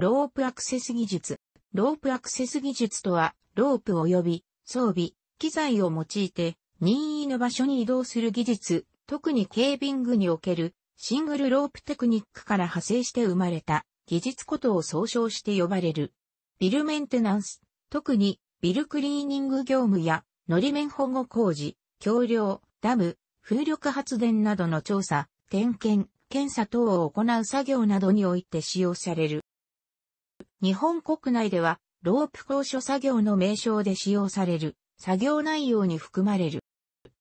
ロープアクセス技術。ロープアクセス技術とは、ロープ及び装備、機材を用いて任意の場所に移動する技術、特にケービングにおけるシングルロープテクニックから派生して生まれた技術ことを総称して呼ばれる。ビルメンテナンス、特にビルクリーニング業務やのり面保護工事、橋梁、ダム、風力発電などの調査、点検、検査等を行う作業などにおいて使用される。日本国内では、ロープ高所作業の名称で使用される、作業内容に含まれる。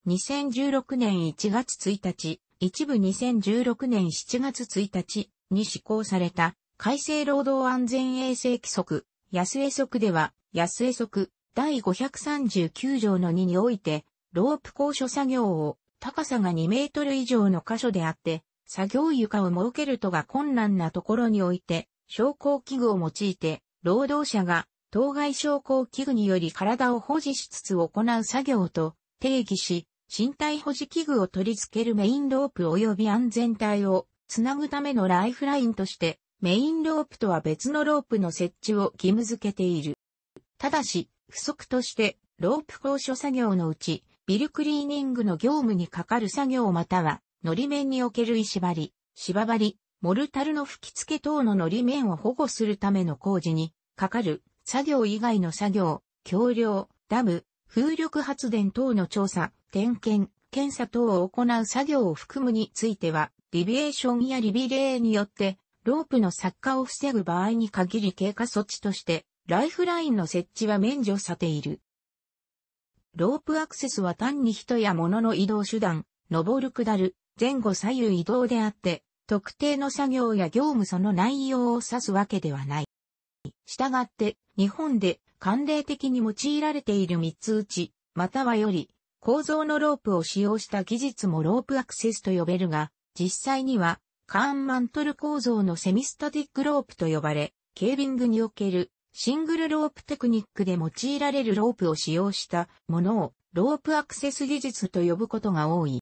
2016年1月1日、一部2016年7月1日に施行された、改正労働安全衛生規則、安江則では、安江則第539条の2において、ロープ高所作業を高さが2メートル以上の箇所であって、作業床を設けるとが困難なところにおいて、昇降器具を用いて、労働者が当該昇降器具により体を保持しつつ行う作業と定義し、身体保持器具を取り付けるメインロープ及び安全帯をつなぐためのライフラインとして、メインロープとは別のロープの設置を義務付けている。ただし、不足として、ロープ交所作業のうち、ビルクリーニングの業務にかかる作業または、のり面における石張り、芝張り、モルタルの吹き付け等のり面を保護するための工事に、かかる作業以外の作業、橋梁、ダム、風力発電等の調査、点検、検査等を行う作業を含むについては、リビエーションやリビレーによって、ロープの作家を防ぐ場合に限り経過措置として、ライフラインの設置は免除されている。ロープアクセスは単に人や物の移動手段、上る下る、前後左右移動であって、特定の作業や業務その内容を指すわけではない。したがって、日本で慣例的に用いられている三つ打ち、またはより、構造のロープを使用した技術もロープアクセスと呼べるが、実際には、カーンマントル構造のセミスタティックロープと呼ばれ、ケービングにおけるシングルロープテクニックで用いられるロープを使用したものをロープアクセス技術と呼ぶことが多い。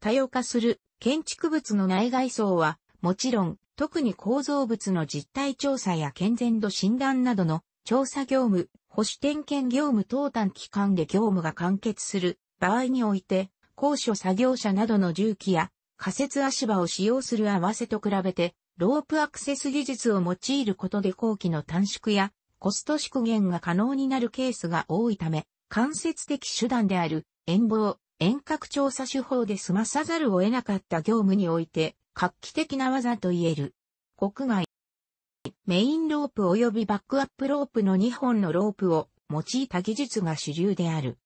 多様化する建築物の内外装は、もちろん、特に構造物の実態調査や健全度診断などの調査業務、保守点検業務等短期間で業務が完結する場合において、高所作業車などの重機や仮設足場を使用する合わせと比べて、ロープアクセス技術を用いることで工期の短縮やコスト縮減が可能になるケースが多いため、間接的手段である、遠望、遠隔調査手法で済まさざるを得なかった業務において、画期的な技と言える。国外。メインロープ及びバックアップロープの2本のロープを用いた技術が主流である。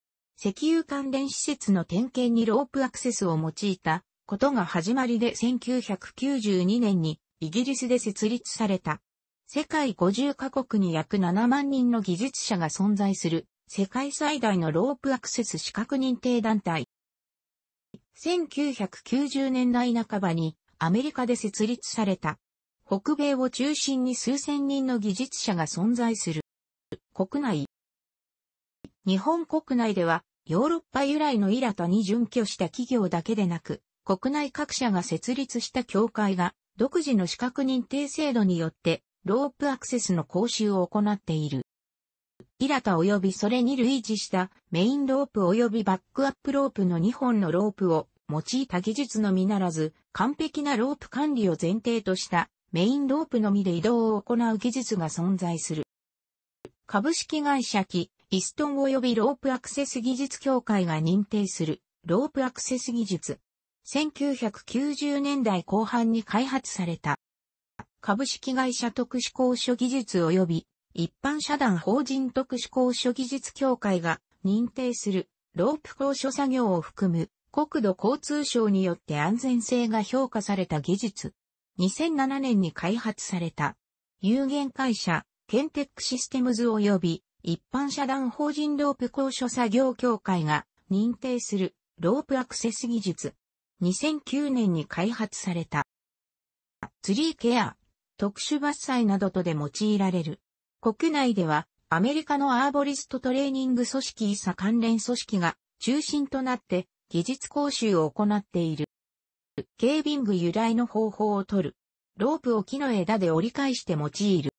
石油関連施設の点検にロープアクセスを用いたことが始まりで1992年にイギリスで設立された。世界50カ国に約7万人の技術者が存在する世界最大のロープアクセス資格認定団体。1990年代半ばにアメリカで設立された。北米を中心に数千人の技術者が存在する。国内。日本国内ではヨーロッパ由来のイラタに準拠した企業だけでなく、国内各社が設立した協会が独自の資格認定制度によってロープアクセスの講習を行っている。イラタ及びそれに類似したメインロープ及びバックアップロープの2本のロープを用いた技術のみならず、完璧なロープ管理を前提としたメインロープのみで移動を行う技術が存在する。株式会社機、イストン及びロープアクセス技術協会が認定するロープアクセス技術。1990年代後半に開発された。株式会社特殊高所技術及び一般社団法人特殊高所技術協会が認定するロープ高所作業を含む国土交通省によって安全性が評価された技術。2007年に開発された有限会社ケンテックシステムズ及び一般社団法人ロープ高所作業協会が認定するロープアクセス技術。2009年に開発されたツリーケア、特殊伐採などとで用いられる国内ではアメリカのアーボリストトレーニング組織イサ関連組織が中心となって技術講習を行っている。ケービング由来の方法を取る。ロープを木の枝で折り返して用いる。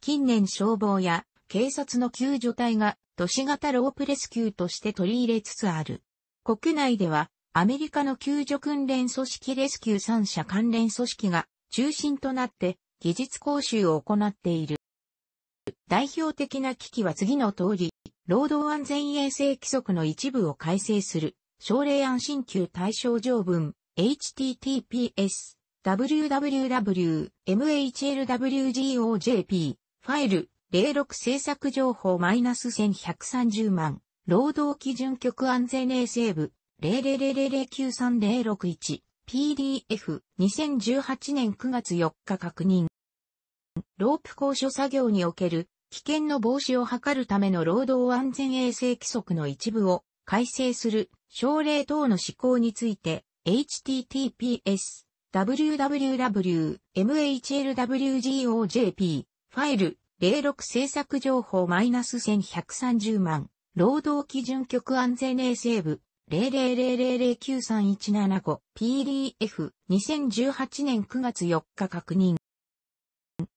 近年消防や警察の救助隊が都市型ロープレスキューとして取り入れつつある。国内ではアメリカの救助訓練組織レスキュー3社関連組織が中心となって技術講習を行っている。代表的な危機は次の通り、労働安全衛生規則の一部を改正する、省令案新旧対象条文、https、www.mhlwgojp、ファイル、06政策情報 -1130 万、労働基準局安全衛生部、000093061、PDF、2018年9月4日確認。ロープ高所作業における危険の防止を図るための労働安全衛生規則の一部を改正する省令等の施行について https www.mhlwgojp ファイル06制作情報 -1130 万労働基準局安全衛生部 0000093175PDF2018 年9月4日確認